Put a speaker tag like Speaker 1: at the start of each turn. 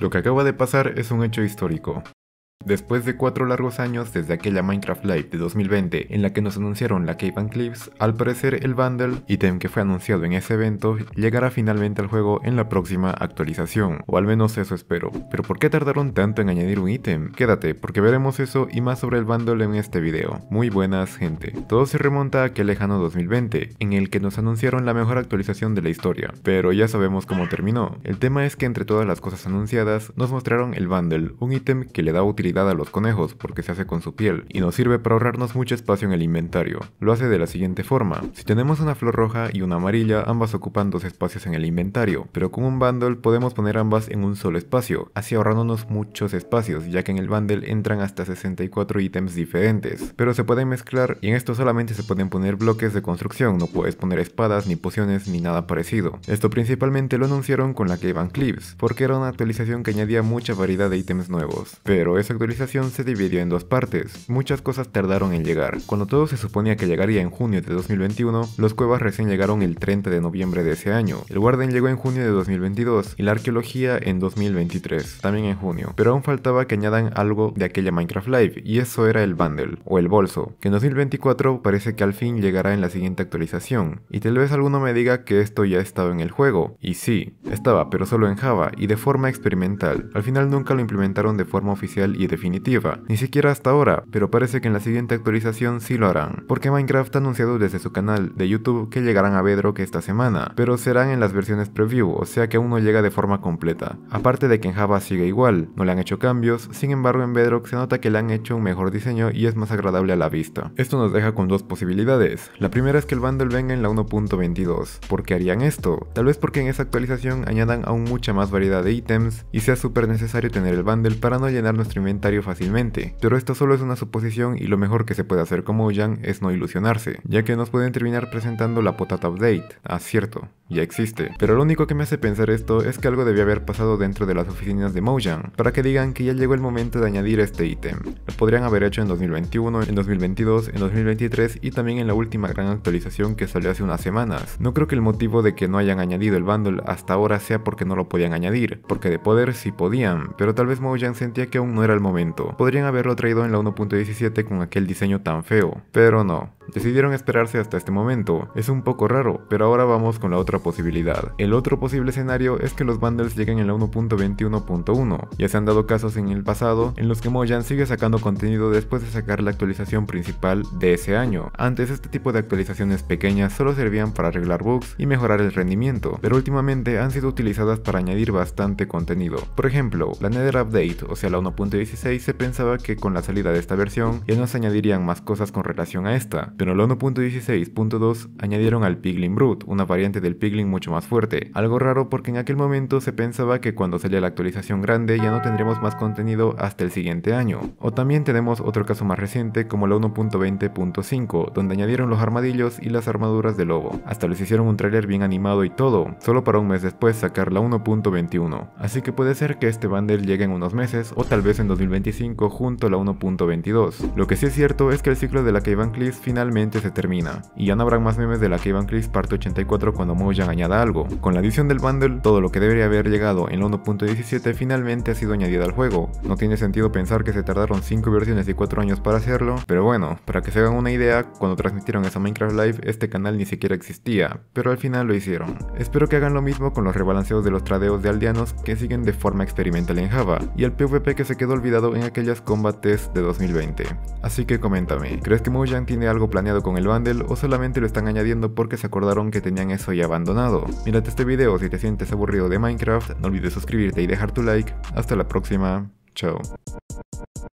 Speaker 1: Lo que acaba de pasar es un hecho histórico. Después de cuatro largos años desde aquella Minecraft Live de 2020 en la que nos anunciaron la Cave and Cliffs, al parecer el bundle, ítem que fue anunciado en ese evento, llegará finalmente al juego en la próxima actualización, o al menos eso espero. Pero ¿por qué tardaron tanto en añadir un ítem? Quédate, porque veremos eso y más sobre el bundle en este video. Muy buenas gente. Todo se remonta a aquel lejano 2020, en el que nos anunciaron la mejor actualización de la historia, pero ya sabemos cómo terminó. El tema es que entre todas las cosas anunciadas, nos mostraron el bundle, un ítem que le da utilidad a los conejos porque se hace con su piel y nos sirve para ahorrarnos mucho espacio en el inventario. Lo hace de la siguiente forma. Si tenemos una flor roja y una amarilla, ambas ocupan dos espacios en el inventario, pero con un bundle podemos poner ambas en un solo espacio, así ahorrándonos muchos espacios, ya que en el bundle entran hasta 64 ítems diferentes, pero se pueden mezclar y en esto solamente se pueden poner bloques de construcción, no puedes poner espadas ni pociones ni nada parecido. Esto principalmente lo anunciaron con la que iban clips, porque era una actualización que añadía mucha variedad de ítems nuevos, pero esa actualización se dividió en dos partes. Muchas cosas tardaron en llegar. Cuando todo se suponía que llegaría en junio de 2021, los cuevas recién llegaron el 30 de noviembre de ese año. El Warden llegó en junio de 2022 y la arqueología en 2023, también en junio. Pero aún faltaba que añadan algo de aquella Minecraft Live y eso era el bundle o el bolso, que en 2024 parece que al fin llegará en la siguiente actualización. Y tal vez alguno me diga que esto ya estaba en el juego. Y sí, estaba, pero solo en Java y de forma experimental. Al final nunca lo implementaron de forma oficial y definitiva, ni siquiera hasta ahora, pero parece que en la siguiente actualización sí lo harán, porque Minecraft ha anunciado desde su canal de YouTube que llegarán a Bedrock esta semana, pero serán en las versiones preview, o sea que aún no llega de forma completa. Aparte de que en Java sigue igual, no le han hecho cambios, sin embargo en Bedrock se nota que le han hecho un mejor diseño y es más agradable a la vista. Esto nos deja con dos posibilidades, la primera es que el bundle venga en la 1.22, ¿por qué harían esto? Tal vez porque en esa actualización añadan aún mucha más variedad de ítems y sea súper necesario tener el bundle para no llenar nuestro inventario fácilmente, pero esto solo es una suposición y lo mejor que se puede hacer como Moujan es no ilusionarse, ya que nos pueden terminar presentando la Potata Update. acierto. Ah, ya existe. Pero lo único que me hace pensar esto es que algo debía haber pasado dentro de las oficinas de Mojang, para que digan que ya llegó el momento de añadir este ítem. Lo podrían haber hecho en 2021, en 2022, en 2023 y también en la última gran actualización que salió hace unas semanas. No creo que el motivo de que no hayan añadido el bundle hasta ahora sea porque no lo podían añadir, porque de poder sí podían, pero tal vez Mojang sentía que aún no era el momento. Podrían haberlo traído en la 1.17 con aquel diseño tan feo, pero no. Decidieron esperarse hasta este momento, es un poco raro, pero ahora vamos con la otra posibilidad. El otro posible escenario es que los bundles lleguen en la 1.21.1, ya se han dado casos en el pasado en los que Mojang sigue sacando contenido después de sacar la actualización principal de ese año. Antes este tipo de actualizaciones pequeñas solo servían para arreglar bugs y mejorar el rendimiento, pero últimamente han sido utilizadas para añadir bastante contenido. Por ejemplo, la Nether Update, o sea la 1.16, se pensaba que con la salida de esta versión ya no se añadirían más cosas con relación a esta, pero en la 1.16.2 añadieron al Piglin Brute, una variante del Piglin mucho más fuerte, algo raro porque en aquel momento se pensaba que cuando salía la actualización grande ya no tendremos más contenido hasta el siguiente año. O también tenemos otro caso más reciente como la 1.20.5, donde añadieron los armadillos y las armaduras de lobo. Hasta les hicieron un tráiler bien animado y todo, solo para un mes después sacar la 1.21. Así que puede ser que este bundle llegue en unos meses o tal vez en 2025 junto a la 1.22. Lo que sí es cierto es que el ciclo de la Cave Van final se termina, y ya no habrá más memes de la Kevin Cris parte 84 cuando Mojang añada algo. Con la adición del bundle, todo lo que debería haber llegado en la 1.17 finalmente ha sido añadido al juego. No tiene sentido pensar que se tardaron 5 versiones y 4 años para hacerlo, pero bueno, para que se hagan una idea, cuando transmitieron esa Minecraft Live, este canal ni siquiera existía, pero al final lo hicieron. Espero que hagan lo mismo con los rebalanceos de los tradeos de aldeanos que siguen de forma experimental en Java, y el PvP que se quedó olvidado en aquellas combates de 2020. Así que coméntame, ¿crees que Mojang tiene algo planeado con el bundle o solamente lo están añadiendo porque se acordaron que tenían eso ya abandonado. Mírate este video si te sientes aburrido de Minecraft, no olvides suscribirte y dejar tu like. Hasta la próxima, chao.